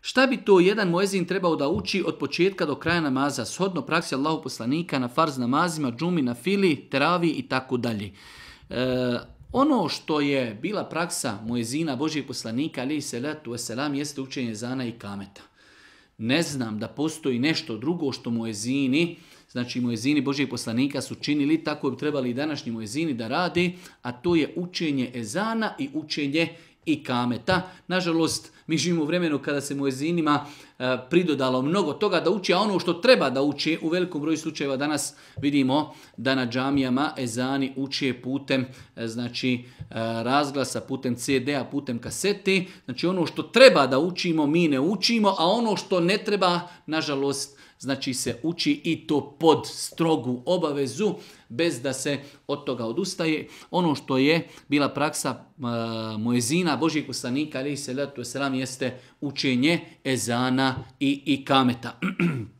Šta bi to jedan mojezin trebao da uči od početka do kraja namaza, shodno praksi Allahu poslanika na farz namazima, džumi, na fili, teravi i tako dalje. E, ono što je bila praksa mojezina Božih poslanika, ali i salatu wasalam, jeste učenje zana i kameta. Ne znam da postoji nešto drugo što moezini, znači mojezini Božih poslanika su činili, tako bi trebali i današnji mojezini da radi, a to je učenje ezana i učenje i kameta. Nažalost, mi živimo u vremenu kada se muezinima e, pridodalo mnogo toga da uči, a ono što treba da uči, u velikom broju slučajeva danas vidimo da na džamijama ezani uče putem e, znači, e, razglasa, putem CD-a, putem kaseti. Znači ono što treba da učimo, mi ne učimo, a ono što ne treba, nažalost, znači se uči i to pod strogu obavezu bez da se od toga odustaje. Ono što je bila praksa uh, Mojezina, Božijeg poslanika, se i je selam, jeste učenje ezana i, i kameta.